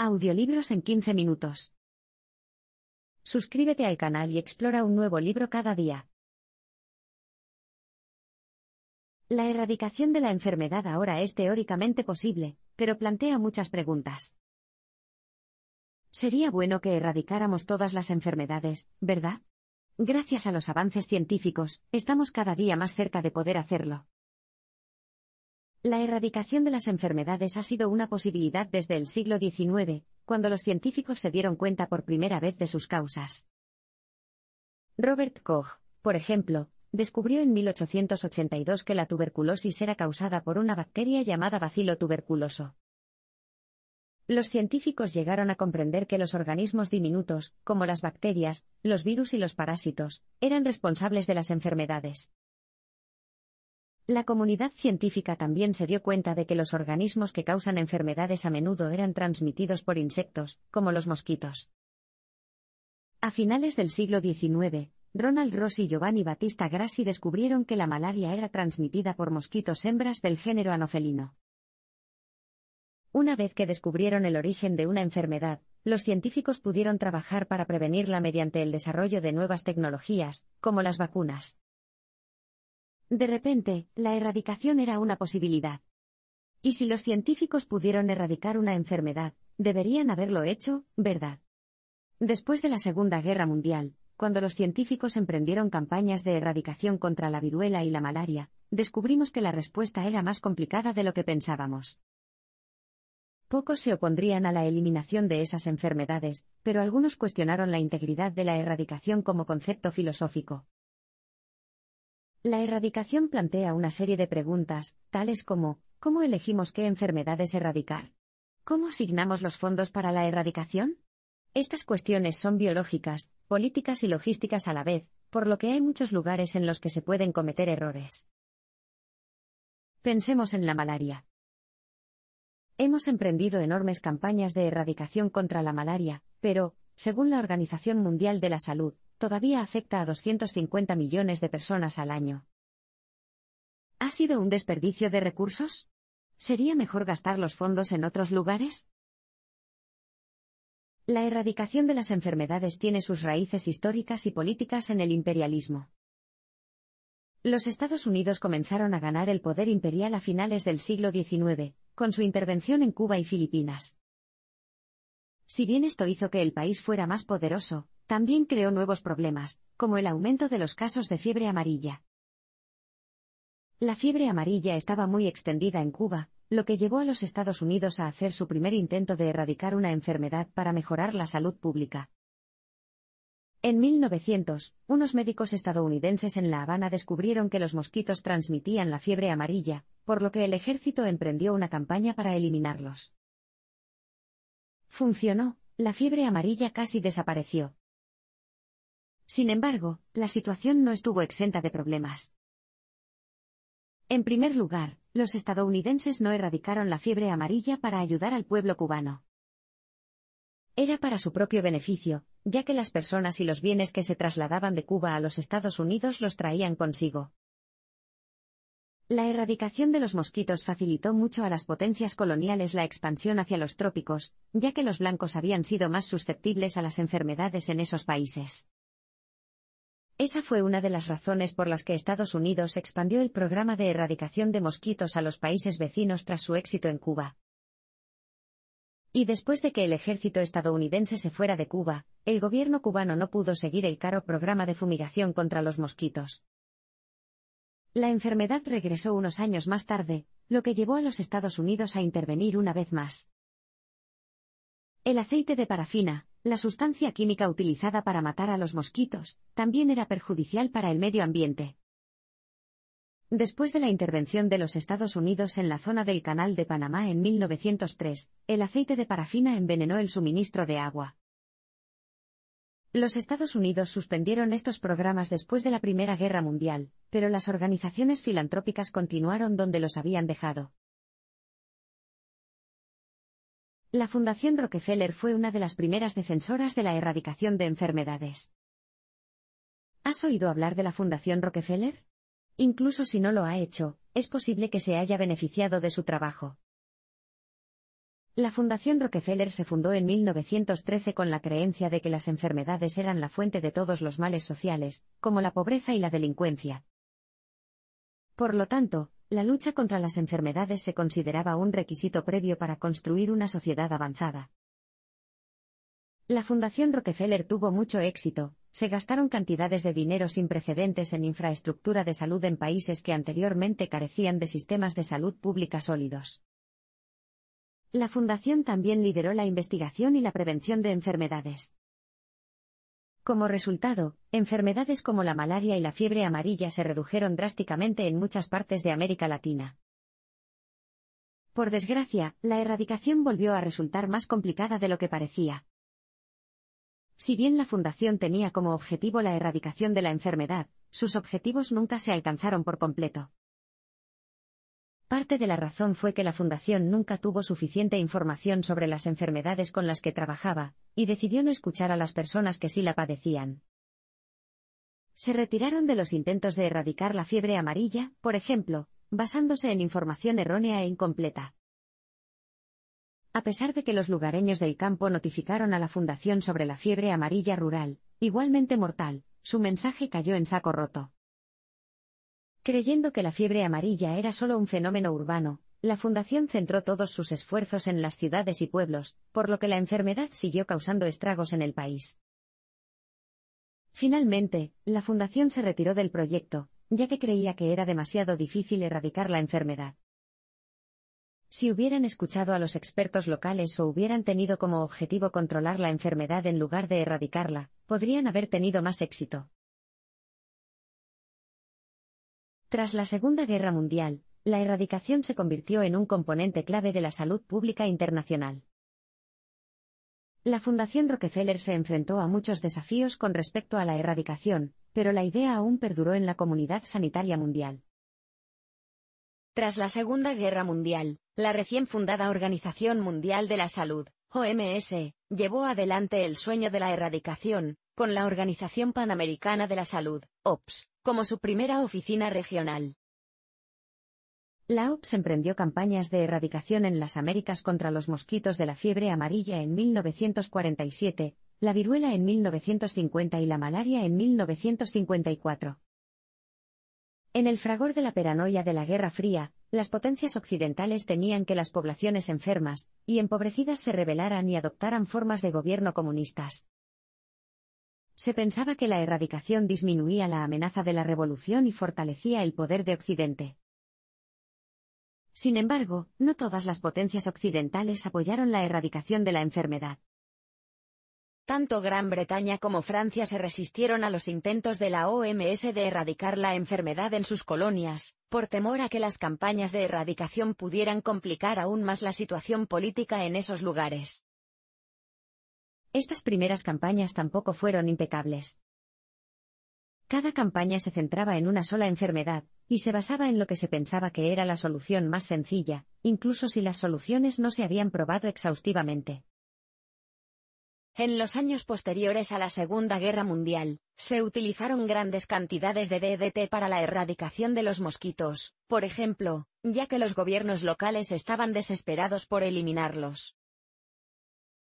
Audiolibros en 15 minutos. Suscríbete al canal y explora un nuevo libro cada día. La erradicación de la enfermedad ahora es teóricamente posible, pero plantea muchas preguntas. Sería bueno que erradicáramos todas las enfermedades, ¿verdad? Gracias a los avances científicos, estamos cada día más cerca de poder hacerlo. La erradicación de las enfermedades ha sido una posibilidad desde el siglo XIX, cuando los científicos se dieron cuenta por primera vez de sus causas. Robert Koch, por ejemplo, descubrió en 1882 que la tuberculosis era causada por una bacteria llamada bacilo tuberculoso. Los científicos llegaron a comprender que los organismos diminutos, como las bacterias, los virus y los parásitos, eran responsables de las enfermedades. La comunidad científica también se dio cuenta de que los organismos que causan enfermedades a menudo eran transmitidos por insectos, como los mosquitos. A finales del siglo XIX, Ronald Ross y Giovanni Battista Grassi descubrieron que la malaria era transmitida por mosquitos hembras del género anofelino. Una vez que descubrieron el origen de una enfermedad, los científicos pudieron trabajar para prevenirla mediante el desarrollo de nuevas tecnologías, como las vacunas. De repente, la erradicación era una posibilidad. Y si los científicos pudieron erradicar una enfermedad, deberían haberlo hecho, ¿verdad? Después de la Segunda Guerra Mundial, cuando los científicos emprendieron campañas de erradicación contra la viruela y la malaria, descubrimos que la respuesta era más complicada de lo que pensábamos. Pocos se opondrían a la eliminación de esas enfermedades, pero algunos cuestionaron la integridad de la erradicación como concepto filosófico. La erradicación plantea una serie de preguntas, tales como, ¿cómo elegimos qué enfermedades erradicar? ¿Cómo asignamos los fondos para la erradicación? Estas cuestiones son biológicas, políticas y logísticas a la vez, por lo que hay muchos lugares en los que se pueden cometer errores. Pensemos en la malaria. Hemos emprendido enormes campañas de erradicación contra la malaria, pero, según la Organización Mundial de la Salud, todavía afecta a 250 millones de personas al año. ¿Ha sido un desperdicio de recursos? ¿Sería mejor gastar los fondos en otros lugares? La erradicación de las enfermedades tiene sus raíces históricas y políticas en el imperialismo. Los Estados Unidos comenzaron a ganar el poder imperial a finales del siglo XIX, con su intervención en Cuba y Filipinas. Si bien esto hizo que el país fuera más poderoso, también creó nuevos problemas, como el aumento de los casos de fiebre amarilla. La fiebre amarilla estaba muy extendida en Cuba, lo que llevó a los Estados Unidos a hacer su primer intento de erradicar una enfermedad para mejorar la salud pública. En 1900, unos médicos estadounidenses en La Habana descubrieron que los mosquitos transmitían la fiebre amarilla, por lo que el ejército emprendió una campaña para eliminarlos. Funcionó, la fiebre amarilla casi desapareció, sin embargo, la situación no estuvo exenta de problemas. En primer lugar, los estadounidenses no erradicaron la fiebre amarilla para ayudar al pueblo cubano. Era para su propio beneficio, ya que las personas y los bienes que se trasladaban de Cuba a los Estados Unidos los traían consigo. La erradicación de los mosquitos facilitó mucho a las potencias coloniales la expansión hacia los trópicos, ya que los blancos habían sido más susceptibles a las enfermedades en esos países. Esa fue una de las razones por las que Estados Unidos expandió el programa de erradicación de mosquitos a los países vecinos tras su éxito en Cuba. Y después de que el ejército estadounidense se fuera de Cuba, el gobierno cubano no pudo seguir el caro programa de fumigación contra los mosquitos. La enfermedad regresó unos años más tarde, lo que llevó a los Estados Unidos a intervenir una vez más. El aceite de parafina, la sustancia química utilizada para matar a los mosquitos también era perjudicial para el medio ambiente. Después de la intervención de los Estados Unidos en la zona del Canal de Panamá en 1903, el aceite de parafina envenenó el suministro de agua. Los Estados Unidos suspendieron estos programas después de la Primera Guerra Mundial, pero las organizaciones filantrópicas continuaron donde los habían dejado. La Fundación Rockefeller fue una de las primeras defensoras de la erradicación de enfermedades. ¿Has oído hablar de la Fundación Rockefeller? Incluso si no lo ha hecho, es posible que se haya beneficiado de su trabajo. La Fundación Rockefeller se fundó en 1913 con la creencia de que las enfermedades eran la fuente de todos los males sociales, como la pobreza y la delincuencia. Por lo tanto, la lucha contra las enfermedades se consideraba un requisito previo para construir una sociedad avanzada. La Fundación Rockefeller tuvo mucho éxito, se gastaron cantidades de dinero sin precedentes en infraestructura de salud en países que anteriormente carecían de sistemas de salud pública sólidos. La Fundación también lideró la investigación y la prevención de enfermedades. Como resultado, enfermedades como la malaria y la fiebre amarilla se redujeron drásticamente en muchas partes de América Latina. Por desgracia, la erradicación volvió a resultar más complicada de lo que parecía. Si bien la Fundación tenía como objetivo la erradicación de la enfermedad, sus objetivos nunca se alcanzaron por completo. Parte de la razón fue que la Fundación nunca tuvo suficiente información sobre las enfermedades con las que trabajaba, y decidió no escuchar a las personas que sí la padecían. Se retiraron de los intentos de erradicar la fiebre amarilla, por ejemplo, basándose en información errónea e incompleta. A pesar de que los lugareños del campo notificaron a la Fundación sobre la fiebre amarilla rural, igualmente mortal, su mensaje cayó en saco roto. Creyendo que la fiebre amarilla era solo un fenómeno urbano, la Fundación centró todos sus esfuerzos en las ciudades y pueblos, por lo que la enfermedad siguió causando estragos en el país. Finalmente, la Fundación se retiró del proyecto, ya que creía que era demasiado difícil erradicar la enfermedad. Si hubieran escuchado a los expertos locales o hubieran tenido como objetivo controlar la enfermedad en lugar de erradicarla, podrían haber tenido más éxito. Tras la Segunda Guerra Mundial, la erradicación se convirtió en un componente clave de la salud pública internacional. La Fundación Rockefeller se enfrentó a muchos desafíos con respecto a la erradicación, pero la idea aún perduró en la comunidad sanitaria mundial. Tras la Segunda Guerra Mundial, la recién fundada Organización Mundial de la Salud, OMS, llevó adelante el sueño de la erradicación, con la Organización Panamericana de la Salud, OPS, como su primera oficina regional. La OPS emprendió campañas de erradicación en las Américas contra los mosquitos de la fiebre amarilla en 1947, la viruela en 1950 y la malaria en 1954. En el fragor de la paranoia de la Guerra Fría, las potencias occidentales temían que las poblaciones enfermas y empobrecidas se rebelaran y adoptaran formas de gobierno comunistas. Se pensaba que la erradicación disminuía la amenaza de la revolución y fortalecía el poder de Occidente. Sin embargo, no todas las potencias occidentales apoyaron la erradicación de la enfermedad. Tanto Gran Bretaña como Francia se resistieron a los intentos de la OMS de erradicar la enfermedad en sus colonias, por temor a que las campañas de erradicación pudieran complicar aún más la situación política en esos lugares. Estas primeras campañas tampoco fueron impecables. Cada campaña se centraba en una sola enfermedad, y se basaba en lo que se pensaba que era la solución más sencilla, incluso si las soluciones no se habían probado exhaustivamente. En los años posteriores a la Segunda Guerra Mundial, se utilizaron grandes cantidades de DDT para la erradicación de los mosquitos, por ejemplo, ya que los gobiernos locales estaban desesperados por eliminarlos.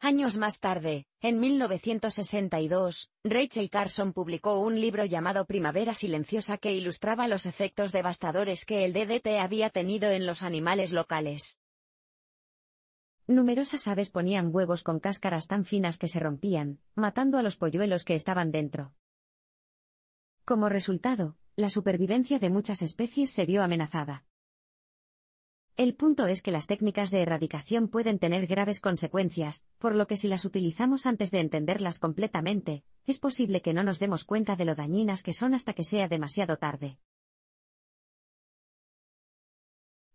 Años más tarde, en 1962, Rachel Carson publicó un libro llamado Primavera Silenciosa que ilustraba los efectos devastadores que el DDT había tenido en los animales locales. Numerosas aves ponían huevos con cáscaras tan finas que se rompían, matando a los polluelos que estaban dentro. Como resultado, la supervivencia de muchas especies se vio amenazada. El punto es que las técnicas de erradicación pueden tener graves consecuencias, por lo que si las utilizamos antes de entenderlas completamente, es posible que no nos demos cuenta de lo dañinas que son hasta que sea demasiado tarde.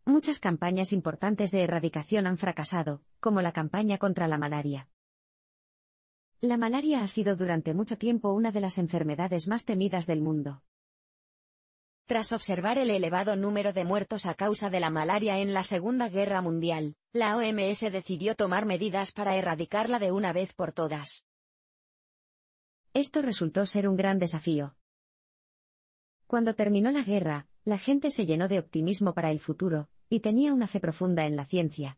Muchas campañas importantes de erradicación han fracasado, como la campaña contra la malaria. La malaria ha sido durante mucho tiempo una de las enfermedades más temidas del mundo. Tras observar el elevado número de muertos a causa de la malaria en la Segunda Guerra Mundial, la OMS decidió tomar medidas para erradicarla de una vez por todas. Esto resultó ser un gran desafío. Cuando terminó la guerra, la gente se llenó de optimismo para el futuro, y tenía una fe profunda en la ciencia.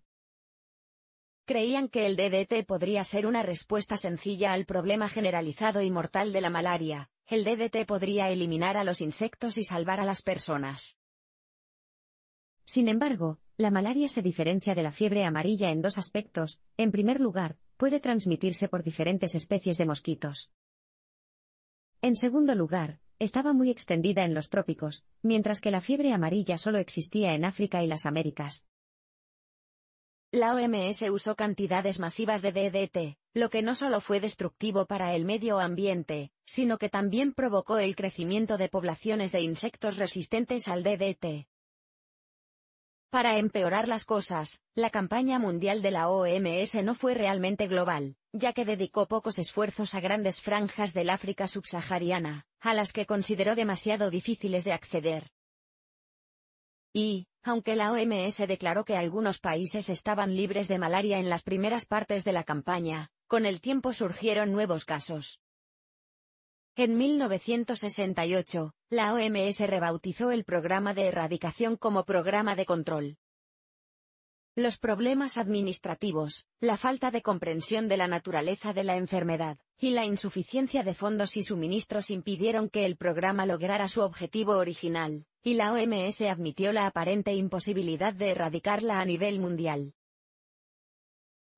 Creían que el DDT podría ser una respuesta sencilla al problema generalizado y mortal de la malaria, el DDT podría eliminar a los insectos y salvar a las personas. Sin embargo, la malaria se diferencia de la fiebre amarilla en dos aspectos. En primer lugar, puede transmitirse por diferentes especies de mosquitos. En segundo lugar, estaba muy extendida en los trópicos, mientras que la fiebre amarilla solo existía en África y las Américas. La OMS usó cantidades masivas de DDT, lo que no solo fue destructivo para el medio ambiente, sino que también provocó el crecimiento de poblaciones de insectos resistentes al DDT. Para empeorar las cosas, la campaña mundial de la OMS no fue realmente global, ya que dedicó pocos esfuerzos a grandes franjas del África subsahariana, a las que consideró demasiado difíciles de acceder. Y, aunque la OMS declaró que algunos países estaban libres de malaria en las primeras partes de la campaña, con el tiempo surgieron nuevos casos. En 1968, la OMS rebautizó el programa de erradicación como programa de control los problemas administrativos, la falta de comprensión de la naturaleza de la enfermedad, y la insuficiencia de fondos y suministros impidieron que el programa lograra su objetivo original, y la OMS admitió la aparente imposibilidad de erradicarla a nivel mundial.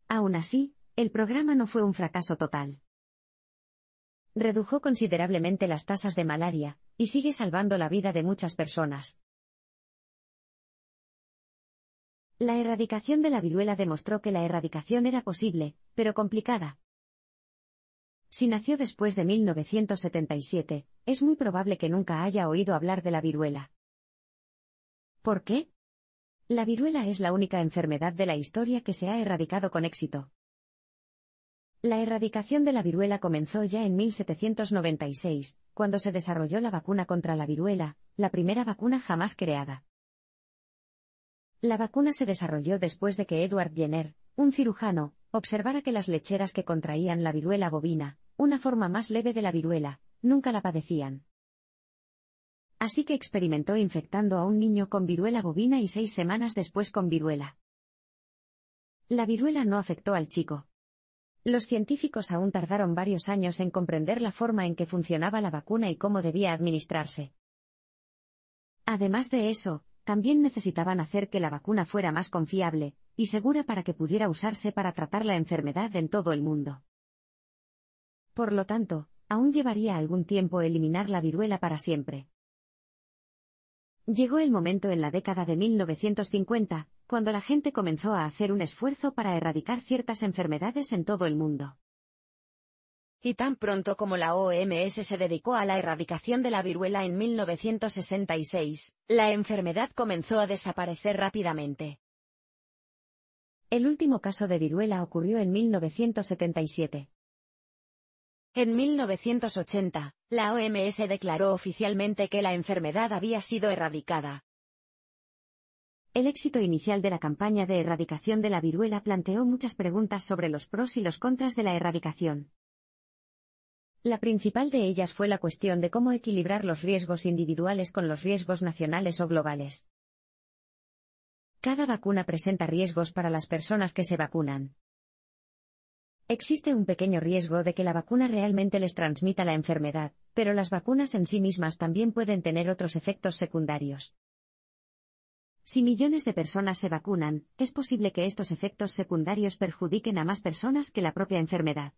Aún así, el programa no fue un fracaso total. Redujo considerablemente las tasas de malaria, y sigue salvando la vida de muchas personas. La erradicación de la viruela demostró que la erradicación era posible, pero complicada. Si nació después de 1977, es muy probable que nunca haya oído hablar de la viruela. ¿Por qué? La viruela es la única enfermedad de la historia que se ha erradicado con éxito. La erradicación de la viruela comenzó ya en 1796, cuando se desarrolló la vacuna contra la viruela, la primera vacuna jamás creada. La vacuna se desarrolló después de que Edward Jenner, un cirujano, observara que las lecheras que contraían la viruela bovina, una forma más leve de la viruela, nunca la padecían. Así que experimentó infectando a un niño con viruela bovina y seis semanas después con viruela. La viruela no afectó al chico. Los científicos aún tardaron varios años en comprender la forma en que funcionaba la vacuna y cómo debía administrarse. Además de eso, también necesitaban hacer que la vacuna fuera más confiable y segura para que pudiera usarse para tratar la enfermedad en todo el mundo. Por lo tanto, aún llevaría algún tiempo eliminar la viruela para siempre. Llegó el momento en la década de 1950, cuando la gente comenzó a hacer un esfuerzo para erradicar ciertas enfermedades en todo el mundo. Y tan pronto como la OMS se dedicó a la erradicación de la viruela en 1966, la enfermedad comenzó a desaparecer rápidamente. El último caso de viruela ocurrió en 1977. En 1980, la OMS declaró oficialmente que la enfermedad había sido erradicada. El éxito inicial de la campaña de erradicación de la viruela planteó muchas preguntas sobre los pros y los contras de la erradicación. La principal de ellas fue la cuestión de cómo equilibrar los riesgos individuales con los riesgos nacionales o globales. Cada vacuna presenta riesgos para las personas que se vacunan. Existe un pequeño riesgo de que la vacuna realmente les transmita la enfermedad, pero las vacunas en sí mismas también pueden tener otros efectos secundarios. Si millones de personas se vacunan, es posible que estos efectos secundarios perjudiquen a más personas que la propia enfermedad.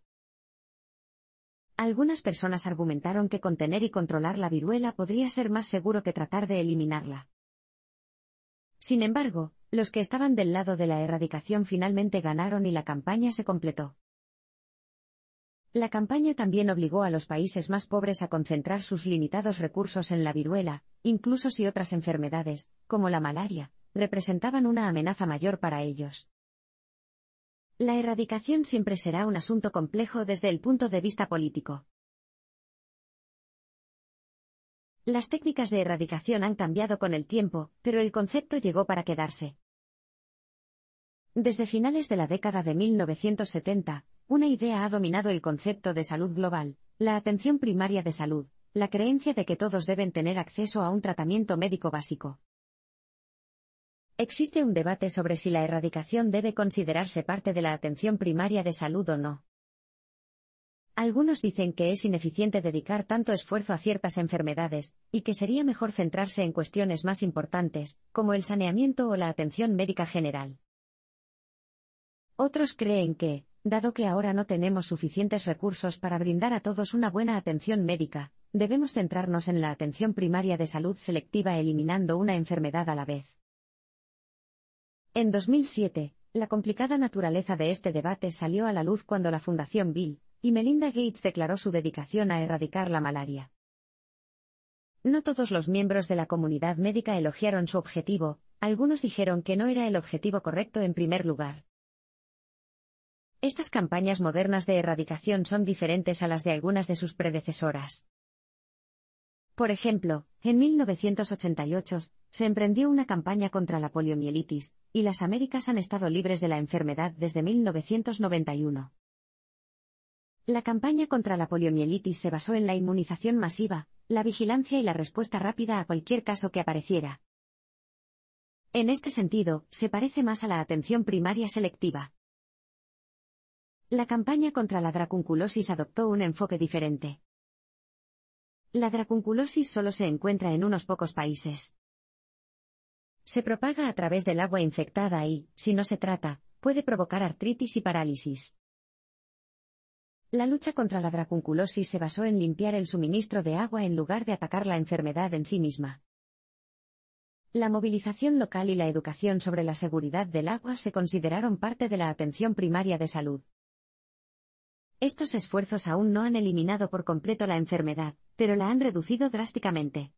Algunas personas argumentaron que contener y controlar la viruela podría ser más seguro que tratar de eliminarla. Sin embargo, los que estaban del lado de la erradicación finalmente ganaron y la campaña se completó. La campaña también obligó a los países más pobres a concentrar sus limitados recursos en la viruela, incluso si otras enfermedades, como la malaria, representaban una amenaza mayor para ellos. La erradicación siempre será un asunto complejo desde el punto de vista político. Las técnicas de erradicación han cambiado con el tiempo, pero el concepto llegó para quedarse. Desde finales de la década de 1970, una idea ha dominado el concepto de salud global, la atención primaria de salud, la creencia de que todos deben tener acceso a un tratamiento médico básico. Existe un debate sobre si la erradicación debe considerarse parte de la atención primaria de salud o no. Algunos dicen que es ineficiente dedicar tanto esfuerzo a ciertas enfermedades, y que sería mejor centrarse en cuestiones más importantes, como el saneamiento o la atención médica general. Otros creen que, dado que ahora no tenemos suficientes recursos para brindar a todos una buena atención médica, debemos centrarnos en la atención primaria de salud selectiva eliminando una enfermedad a la vez. En 2007, la complicada naturaleza de este debate salió a la luz cuando la Fundación Bill y Melinda Gates declaró su dedicación a erradicar la malaria. No todos los miembros de la comunidad médica elogiaron su objetivo, algunos dijeron que no era el objetivo correcto en primer lugar. Estas campañas modernas de erradicación son diferentes a las de algunas de sus predecesoras. Por ejemplo, en 1988, se emprendió una campaña contra la poliomielitis, y las Américas han estado libres de la enfermedad desde 1991. La campaña contra la poliomielitis se basó en la inmunización masiva, la vigilancia y la respuesta rápida a cualquier caso que apareciera. En este sentido, se parece más a la atención primaria selectiva. La campaña contra la dracunculosis adoptó un enfoque diferente. La dracunculosis solo se encuentra en unos pocos países. Se propaga a través del agua infectada y, si no se trata, puede provocar artritis y parálisis. La lucha contra la dracunculosis se basó en limpiar el suministro de agua en lugar de atacar la enfermedad en sí misma. La movilización local y la educación sobre la seguridad del agua se consideraron parte de la atención primaria de salud. Estos esfuerzos aún no han eliminado por completo la enfermedad, pero la han reducido drásticamente.